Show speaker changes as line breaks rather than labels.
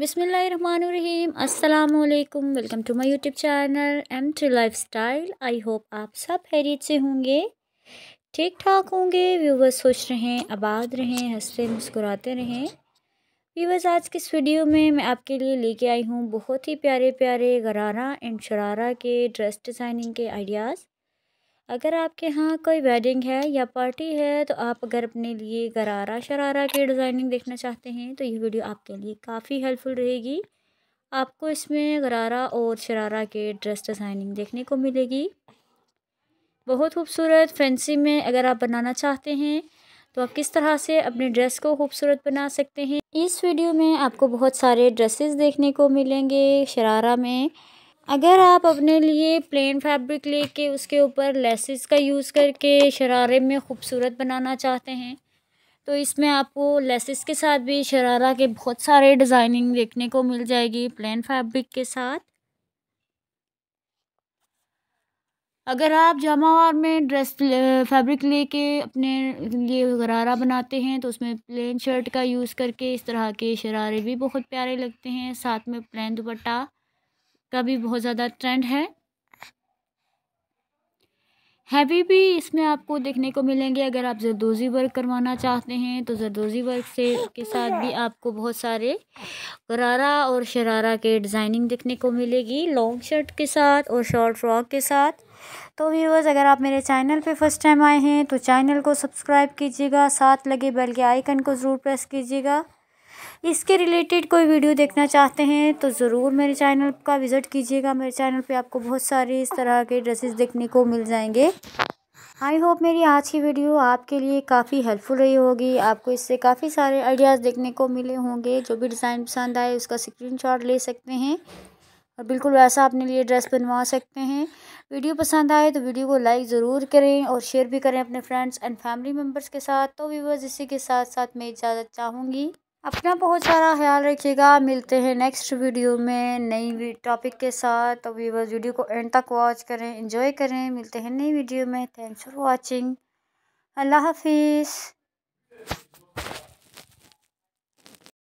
बिसमीम अल्लाम welcome to my YouTube channel M tree lifestyle I hope आप सब हैरियत से होंगे ठीक ठाक होंगे व्यूवर्स खुश रहें आबाद रहें हंसते मुस्कुराते रहें व्यूवर्स आज की इस वीडियो में मैं आपके लिए लेके आई हूँ बहुत ही प्यारे प्यारे गरारा एंड शरारा के ड्रेस डिज़ाइनिंग के आइडियाज़ अगर आपके यहाँ कोई वेडिंग है या पार्टी है तो आप अगर अपने लिए गरारा शरारा की डिज़ाइनिंग देखना चाहते हैं तो ये वीडियो आपके लिए काफ़ी हेल्पफुल रहेगी आपको इसमें गरारा और शरारा के ड्रेस डिज़ाइनिंग देखने को मिलेगी बहुत खूबसूरत फैंसी में अगर आप बनाना चाहते हैं तो आप किस तरह से अपने ड्रेस को खूबसूरत बना सकते हैं इस वीडियो में आपको बहुत सारे ड्रेसेस देखने को मिलेंगे शरारा में अगर आप अपने लिए प्लेन फैब्रिक लेके उसके ऊपर लेसिस का यूज़ करके शरारे में खूबसूरत बनाना चाहते हैं तो इसमें आपको लेसेस के साथ भी शरारा के बहुत सारे डिज़ाइनिंग देखने को मिल जाएगी प्लेन फैब्रिक के साथ अगर आप जामावार में ड्रेस फैब्रिक लेके अपने लिए गरारा बनाते हैं तो उसमें प्लेन शर्ट का यूज़ करके इस तरह के शरारे भी बहुत प्यारे लगते हैं साथ में प्लेन दुपट्टा का भी बहुत ज़्यादा ट्रेंड है हैवी भी इसमें आपको देखने को मिलेंगे अगर आप जरदोज़ी वर्क करवाना चाहते हैं तो जरदोज़ी वर्क से के साथ भी आपको बहुत सारे गरारा और शरारा के डिज़ाइनिंग देखने को मिलेगी लॉन्ग शर्ट के साथ और शॉर्ट फ्रॉक के साथ तो व्यूवर्स अगर आप मेरे चैनल पे फर्स्ट टाइम आए हैं तो चैनल को सब्सक्राइब कीजिएगा साथ लगे बेल के आइकन को ज़रूर प्रेस कीजिएगा इसके रिलेटेड कोई वीडियो देखना चाहते हैं तो ज़रूर मेरे चैनल का विज़िट कीजिएगा मेरे चैनल पे आपको बहुत सारे इस तरह के ड्रेसेस देखने को मिल जाएंगे आई होप मेरी आज की वीडियो आपके लिए काफ़ी हेल्पफुल रही होगी आपको इससे काफ़ी सारे आइडियाज़ देखने को मिले होंगे जो भी डिज़ाइन पसंद आए उसका स्क्रीन ले सकते हैं और बिल्कुल वैसा अपने लिए ड्रेस बनवा सकते हैं वीडियो पसंद आए तो वीडियो को लाइक ज़रूर करें और शेयर भी करें अपने फ्रेंड्स एंड फैमिली मेम्बर्स के साथ तो व्यूवर्स इसी के साथ साथ मैं इजाज़त चाहूँगी अपना बहुत सारा ख्याल रखिएगा मिलते हैं नेक्स्ट वीडियो में नई टॉपिक के साथ तो वीवर्स वीडियो को एंड तक वॉच करें एंजॉय करें मिलते हैं नई वीडियो में थैंक्स फॉर वॉचिंग अल्लाह हाफिज़